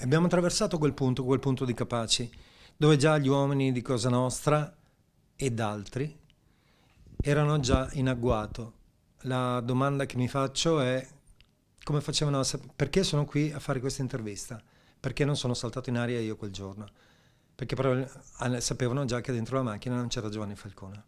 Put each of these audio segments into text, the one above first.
Abbiamo attraversato quel punto, quel punto di Capaci, dove già gli uomini di Cosa Nostra ed altri erano già in agguato. La domanda che mi faccio è come facevano perché sono qui a fare questa intervista? Perché non sono saltato in aria io quel giorno? Perché però sapevano già che dentro la macchina non c'era Giovanni Falcone.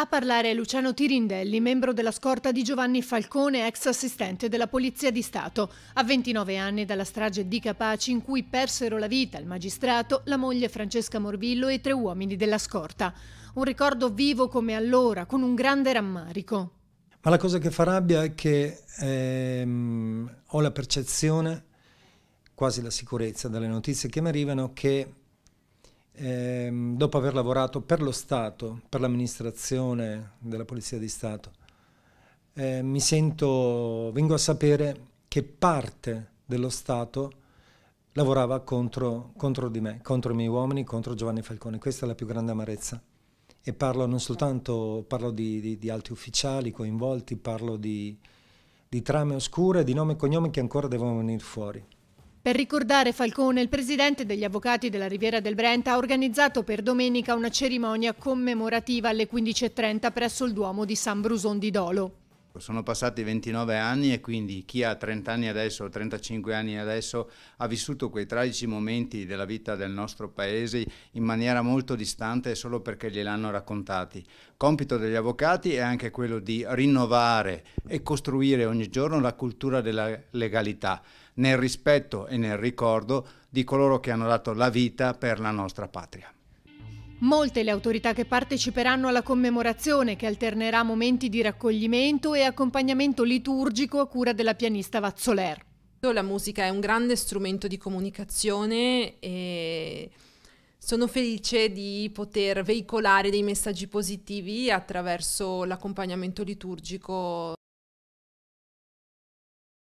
A parlare è Luciano Tirindelli, membro della scorta di Giovanni Falcone, ex assistente della Polizia di Stato. A 29 anni dalla strage di Capaci in cui persero la vita il magistrato, la moglie Francesca Morvillo e tre uomini della scorta. Un ricordo vivo come allora, con un grande rammarico. Ma la cosa che fa rabbia è che ehm, ho la percezione, quasi la sicurezza dalle notizie che mi arrivano, che ehm, dopo aver lavorato per lo Stato, per l'amministrazione della Polizia di Stato, eh, mi sento, vengo a sapere che parte dello Stato lavorava contro, contro di me, contro i miei uomini, contro Giovanni Falcone. Questa è la più grande amarezza. E parlo non soltanto parlo di, di, di alti ufficiali coinvolti, parlo di, di trame oscure, di nomi e cognomi che ancora devono venire fuori. Per ricordare Falcone, il presidente degli avvocati della Riviera del Brenta ha organizzato per domenica una cerimonia commemorativa alle 15.30 presso il Duomo di San Bruson di Dolo. Sono passati 29 anni e quindi chi ha 30 anni adesso o 35 anni adesso ha vissuto quei tragici momenti della vita del nostro paese in maniera molto distante solo perché gliel'hanno raccontati. Compito degli avvocati è anche quello di rinnovare e costruire ogni giorno la cultura della legalità nel rispetto e nel ricordo di coloro che hanno dato la vita per la nostra patria. Molte le autorità che parteciperanno alla commemorazione che alternerà momenti di raccoglimento e accompagnamento liturgico a cura della pianista Vazzoler. La musica è un grande strumento di comunicazione e sono felice di poter veicolare dei messaggi positivi attraverso l'accompagnamento liturgico